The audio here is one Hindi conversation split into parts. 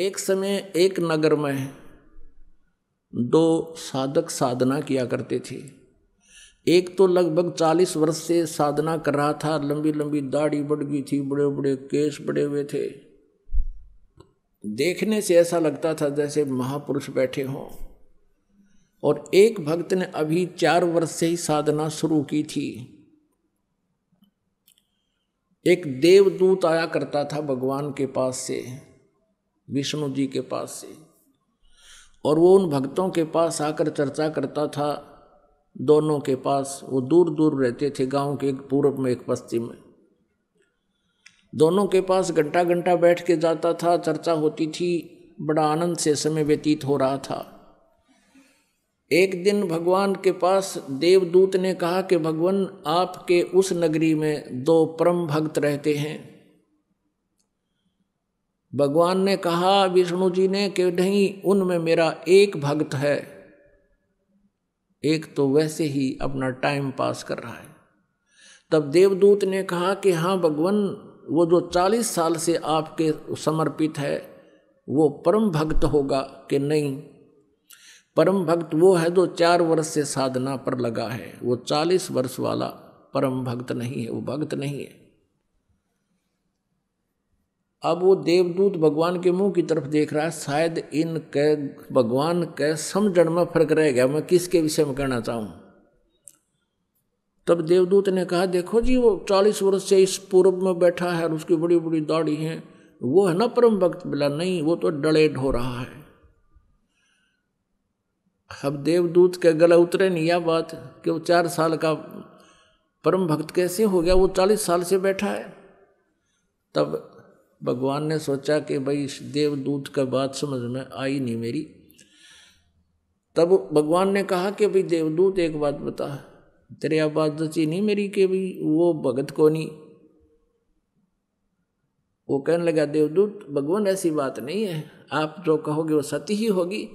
एक समय एक नगर में दो साधक साधना किया करते थे एक तो लगभग चालीस वर्ष से साधना कर रहा था लंबी लंबी दाढ़ी बढ़ गई थी बड़े बड़े केस बड़े हुए थे देखने से ऐसा लगता था जैसे महापुरुष बैठे हों और एक भक्त ने अभी चार वर्ष से ही साधना शुरू की थी एक देवदूत आया करता था भगवान के पास से विष्णु जी के पास से और वो उन भक्तों के पास आकर चर्चा करता था दोनों के पास वो दूर दूर रहते थे गांव के एक पूर्व में एक पश्चिम में दोनों के पास घंटा घंटा बैठ के जाता था चर्चा होती थी बड़ा आनंद से समय व्यतीत हो रहा था एक दिन भगवान के पास देवदूत ने कहा कि भगवान आपके उस नगरी में दो परम भक्त रहते हैं भगवान ने कहा विष्णु जी ने कि नहीं उनमें मेरा एक भक्त है एक तो वैसे ही अपना टाइम पास कर रहा है तब देवदूत ने कहा कि हाँ भगवान वो जो चालीस साल से आपके समर्पित है वो परम भक्त होगा कि नहीं परम भक्त वो है जो चार वर्ष से साधना पर लगा है वो चालीस वर्ष वाला परम भक्त नहीं है वो भक्त नहीं है अब वो देवदूत भगवान के मुंह की तरफ देख रहा है शायद इन के भगवान के समझण में फर्क रह गया मैं किसके विषय में कहना चाहूँ तब देवदूत ने कहा देखो जी वो चालीस वर्ष से इस पूर्व में बैठा है और उसकी बड़ी बड़ी दाढ़ी है वो है ना परम भक्त बोला नहीं वो तो डलेड हो रहा है अब देवदूत के गला उतरे नहीं यह बात कि वो चार साल का परम भक्त कैसे हो गया वो चालीस साल से बैठा है तब भगवान ने सोचा कि भाई इस देवदूत का बात समझ में आई नहीं मेरी तब भगवान ने कहा कि भाई देवदूत एक बात बता तेरे आप बात जची नहीं मेरी कि भाई वो भगत को नहीं वो कहने लगा देवदूत भगवान ऐसी बात नहीं है आप जो कहोगे वो सती ही होगी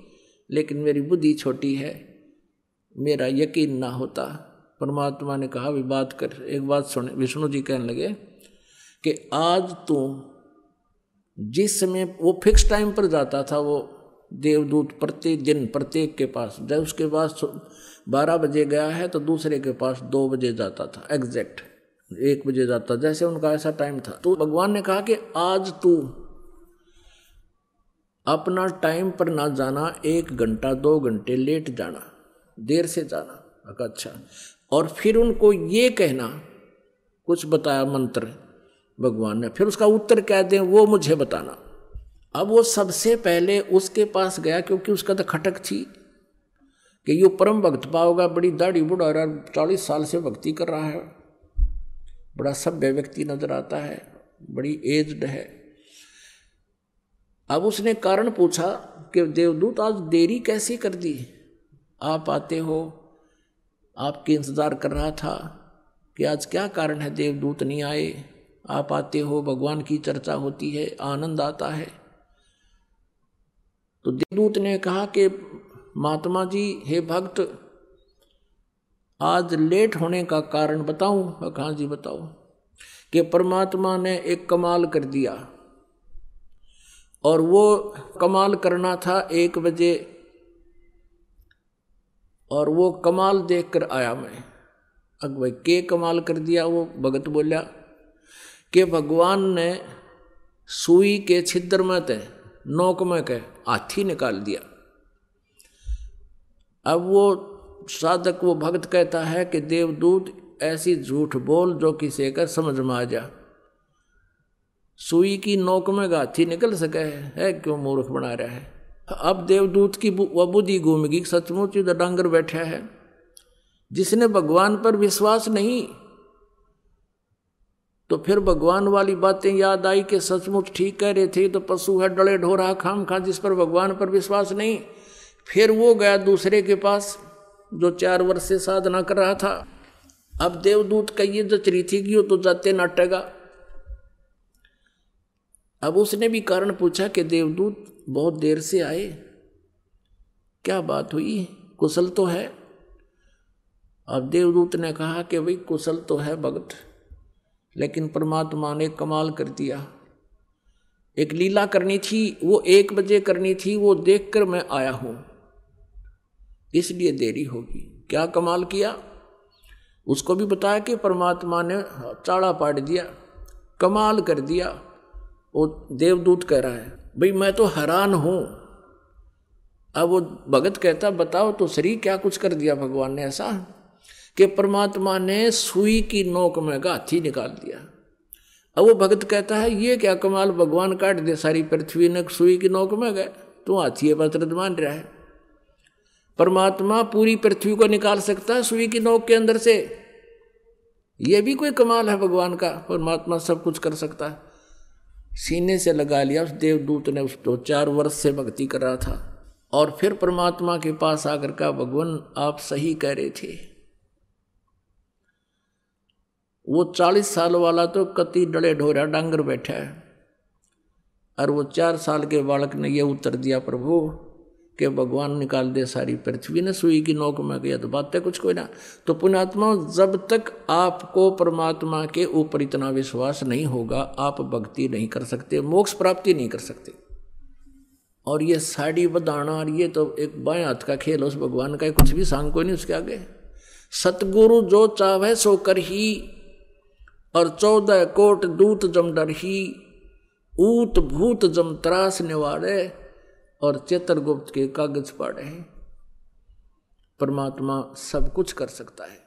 लेकिन मेरी बुद्धि छोटी है मेरा यकीन ना होता परमात्मा ने कहा भी बात कर एक बात सुने विष्णु जी कहने लगे कि आज तू जिस समय वो फिक्स टाइम पर जाता था वो देवदूत प्रत्येक दिन प्रत्येक के पास जब उसके पास बारह बजे गया है तो दूसरे के पास दो बजे जाता था एग्जैक्ट एक बजे जाता जैसे उनका ऐसा टाइम था तो भगवान ने कहा कि आज तू अपना टाइम पर ना जाना एक घंटा दो घंटे लेट जाना देर से जाना अच्छा और फिर उनको ये कहना कुछ बताया मंत्र भगवान ने फिर उसका उत्तर कह दें वो मुझे बताना अब वो सबसे पहले उसके पास गया क्योंकि उसका तो खटक थी कि यो परम भक्त पाओगा बड़ी दाढ़ी बुढ़ा रहा चालीस साल से भक्ति कर रहा है बड़ा सभ्य व्यक्ति नजर आता है बड़ी एज्ड है अब उसने कारण पूछा कि देवदूत आज देरी कैसे कर दी आप आते हो आपके इंतज़ार कर रहा था कि आज क्या कारण है देवदूत नहीं आए आप आते हो भगवान की चर्चा होती है आनंद आता है तो देवदूत ने कहा कि महात्मा जी हे भक्त आज लेट होने का कारण बताऊं कहा जी बताओ कि परमात्मा ने एक कमाल कर दिया और वो कमाल करना था एक बजे और वो कमाल देखकर आया मैं अग भाई के कमाल कर दिया वो भगत बोलिया कि भगवान ने सुई के छिद्र में थे नोक में के हाथी निकाल दिया अब वो साधक वो भक्त कहता है कि देवदूत ऐसी झूठ बोल जो कि सेकर समझ में आ जा सुई की नोक में गाथी निकल सके है, है क्यों मूर्ख बना रहा है अब देवदूत की वह बुद्धि घूमगी सचमुच युद्ध डांगर बैठा है जिसने भगवान पर विश्वास नहीं तो फिर भगवान वाली बातें याद आई कि सचमुच ठीक कह रहे थे तो पशु है डले ढो रहा खाम खा जिस पर भगवान पर विश्वास नहीं फिर वो गया दूसरे के पास जो चार वर्ष से साधना कर रहा था अब देवदूत कहिए जो चरी की हो तो जाते नाटेगा अब उसने भी कारण पूछा कि देवदूत बहुत देर से आए क्या बात हुई कुशल तो है अब देवदूत ने कहा कि भाई कुशल तो है भगत लेकिन परमात्मा ने कमाल कर दिया एक लीला करनी थी वो एक बजे करनी थी वो देखकर मैं आया हूँ इसलिए देरी होगी क्या कमाल किया उसको भी बताया कि परमात्मा ने चाड़ा पाट दिया कमाल कर दिया वो देवदूत कह रहा है भाई मैं तो हैरान हूँ अब वो भगत कहता बताओ तो सरी क्या कुछ कर दिया भगवान ने ऐसा कि परमात्मा ने सुई की नोक में का हाथी निकाल दिया अब वो भगत कहता है ये क्या कमाल भगवान काट दे सारी पृथ्वी ने सुई की नोक में गए तो हाथी पत्र मान रहा है परमात्मा पूरी पृथ्वी को निकाल सकता है सुई की नोक के अंदर से यह भी कोई कमाल है भगवान का परमात्मा सब कुछ कर सकता है सीने से लगा लिया उस देवदूत ने उस दो चार वर्ष से भक्ति कर रहा था और फिर परमात्मा के पास आकर का भगवान आप सही कह रहे थे वो चालीस साल वाला तो कति डले ढोरा डांगर बैठा है और वो चार साल के बालक ने ये उत्तर दिया प्रभु के भगवान निकाल दे सारी पृथ्वी ने सुई की नोक में गया तो बात है कुछ कोई ना तो पुणात्मा जब तक आपको परमात्मा के ऊपर इतना विश्वास नहीं होगा आप भक्ति नहीं कर सकते मोक्ष प्राप्ति नहीं कर सकते और ये साड़ी बदाना और ये तो एक बाएं हाथ का खेल उस भगवान का कुछ भी सांग कोई नहीं उसके आगे सतगुरु जो चाहे सो कर ही और चौदह कोट दूत जम डरही ऊत भूत जम त्रास निवारे और चेतरगुप्त के कागज पाड़े परमात्मा सब कुछ कर सकता है